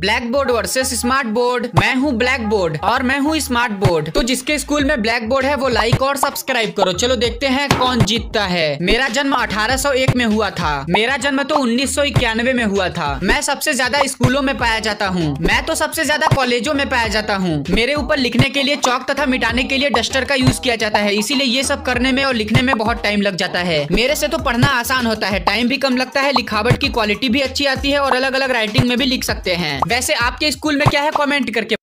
black board versus smart board मैं हूँ black board और मैं हूँ स्मार्ट बोर्ड तो जिसके स्कूल में ब्लैक बोर्ड है वो लाइक और सब्सक्राइब करो चलो देखते हैं कौन जीतता है मेरा जन्म 1801 में हुआ था मेरा जन्म तो उन्नीस में हुआ था मैं सबसे ज्यादा स्कूलों में पाया जाता हूँ मैं तो सबसे ज्यादा कॉलेजों में पाया जाता हूँ मेरे ऊपर लिखने के लिए चौक तथा मिटाने के लिए डस्टर का यूज किया जाता है इसीलिए ये सब करने में और लिखने में बहुत टाइम लग जाता है मेरे से तो पढ़ना आसान होता है टाइम भी कम लगता है लिखावट की क्वालिटी भी अच्छी आती है और अलग अलग राइटिंग में भी लिख सकते हैं वैसे आपके स्कूल में क्या है कमेंट करके